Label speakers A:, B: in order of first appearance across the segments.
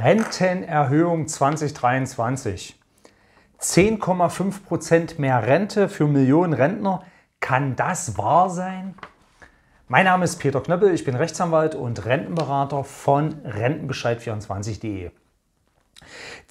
A: Rentenerhöhung 2023. 10,5 mehr Rente für Millionen Rentner. Kann das wahr sein? Mein Name ist Peter Knöppel, ich bin Rechtsanwalt und Rentenberater von Rentenbescheid24.de.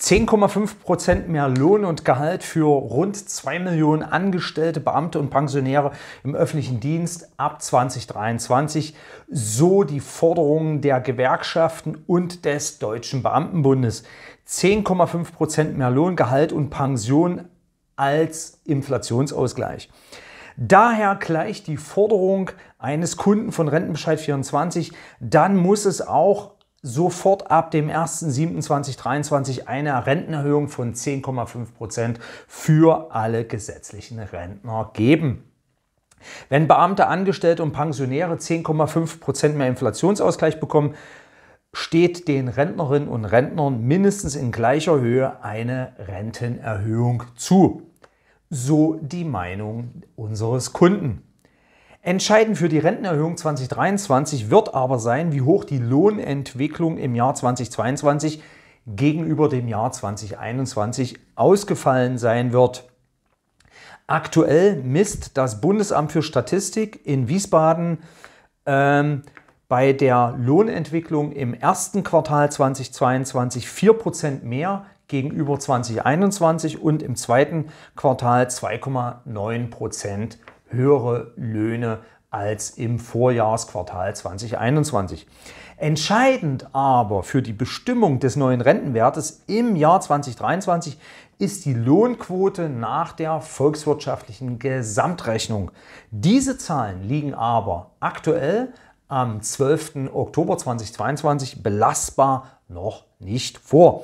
A: 10,5 Prozent mehr Lohn und Gehalt für rund 2 Millionen Angestellte, Beamte und Pensionäre im öffentlichen Dienst ab 2023. So die Forderungen der Gewerkschaften und des Deutschen Beamtenbundes. 10,5 Prozent mehr Lohn, Gehalt und Pension als Inflationsausgleich. Daher gleich die Forderung eines Kunden von Rentenbescheid 24, dann muss es auch sofort ab dem 1.7.2023 eine Rentenerhöhung von 10,5 Prozent für alle gesetzlichen Rentner geben. Wenn Beamte, Angestellte und Pensionäre 10,5 Prozent mehr Inflationsausgleich bekommen, steht den Rentnerinnen und Rentnern mindestens in gleicher Höhe eine Rentenerhöhung zu. So die Meinung unseres Kunden. Entscheidend für die Rentenerhöhung 2023 wird aber sein, wie hoch die Lohnentwicklung im Jahr 2022 gegenüber dem Jahr 2021 ausgefallen sein wird. Aktuell misst das Bundesamt für Statistik in Wiesbaden ähm, bei der Lohnentwicklung im ersten Quartal 2022 4% mehr gegenüber 2021 und im zweiten Quartal 2,9% höhere Löhne als im Vorjahresquartal 2021. Entscheidend aber für die Bestimmung des neuen Rentenwertes im Jahr 2023 ist die Lohnquote nach der volkswirtschaftlichen Gesamtrechnung. Diese Zahlen liegen aber aktuell am 12. Oktober 2022 belastbar noch nicht vor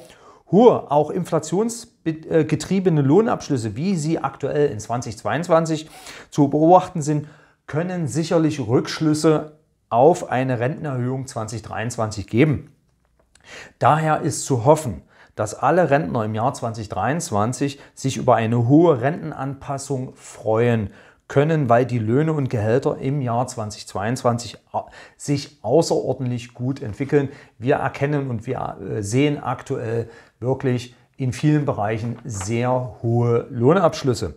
A: hohe, auch inflationsgetriebene Lohnabschlüsse, wie sie aktuell in 2022 zu beobachten sind, können sicherlich Rückschlüsse auf eine Rentenerhöhung 2023 geben. Daher ist zu hoffen, dass alle Rentner im Jahr 2023 sich über eine hohe Rentenanpassung freuen können, weil die Löhne und Gehälter im Jahr 2022 äh, sich außerordentlich gut entwickeln. Wir erkennen und wir äh, sehen aktuell wirklich in vielen Bereichen sehr hohe Lohnabschlüsse.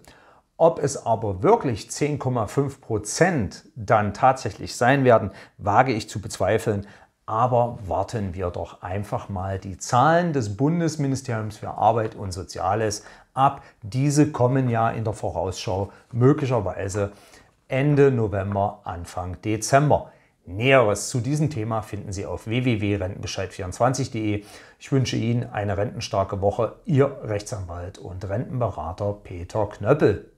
A: Ob es aber wirklich 10,5 Prozent dann tatsächlich sein werden, wage ich zu bezweifeln. Aber warten wir doch einfach mal die Zahlen des Bundesministeriums für Arbeit und Soziales ab. Diese kommen ja in der Vorausschau möglicherweise Ende November, Anfang Dezember. Näheres zu diesem Thema finden Sie auf www.rentenbescheid24.de. Ich wünsche Ihnen eine rentenstarke Woche. Ihr Rechtsanwalt und Rentenberater Peter Knöppel.